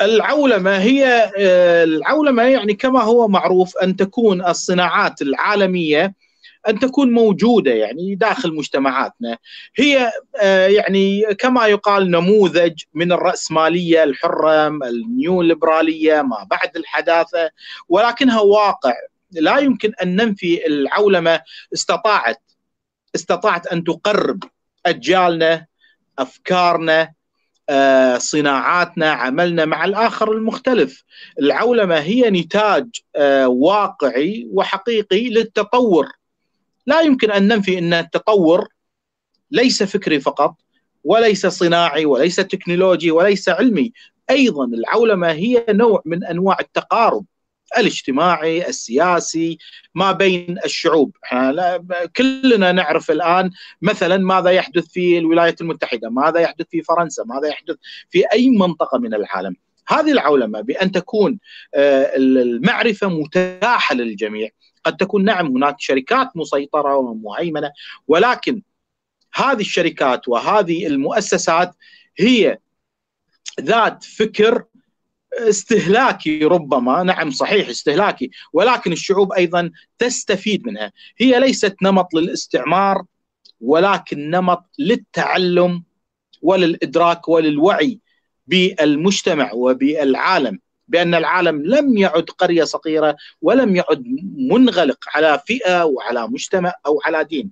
العولمه هي آه، العولمه يعني كما هو معروف ان تكون الصناعات العالميه ان تكون موجوده يعني داخل مجتمعاتنا هي آه، يعني كما يقال نموذج من الراسماليه الحره النيو ليبراليه ما بعد الحداثه ولكنها واقع لا يمكن ان ننفي العولمه استطاعت استطاعت ان تقرب اجيالنا افكارنا آه، صناعاتنا عملنا مع الآخر المختلف العولمة هي نتاج آه، واقعي وحقيقي للتطور لا يمكن أن ننفي أن التطور ليس فكري فقط وليس صناعي وليس تكنولوجي وليس علمي أيضا العولمة هي نوع من أنواع التقارب الاجتماعي السياسي ما بين الشعوب كلنا نعرف الآن مثلا ماذا يحدث في الولايات المتحدة ماذا يحدث في فرنسا ماذا يحدث في أي منطقة من العالم هذه العولمة بأن تكون آه، المعرفة متاحة للجميع قد تكون نعم هناك شركات مسيطرة ومهيمنة ولكن هذه الشركات وهذه المؤسسات هي ذات فكر استهلاكي ربما نعم صحيح استهلاكي ولكن الشعوب ايضا تستفيد منها هي ليست نمط للاستعمار ولكن نمط للتعلم وللادراك وللوعي بالمجتمع وبالعالم بان العالم لم يعد قريه صغيره ولم يعد منغلق على فئه وعلى مجتمع او على دين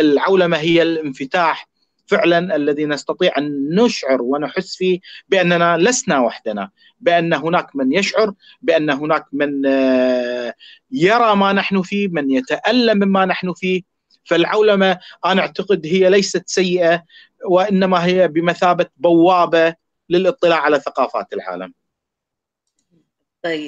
العولمه هي الانفتاح فعلا الذي نستطيع ان نشعر ونحس فيه باننا لسنا وحدنا، بان هناك من يشعر، بان هناك من آه، يرى ما نحن فيه، من يتالم مما نحن فيه، فالعولمه انا اعتقد هي ليست سيئه وانما هي بمثابه بوابه للاطلاع على ثقافات العالم. طيب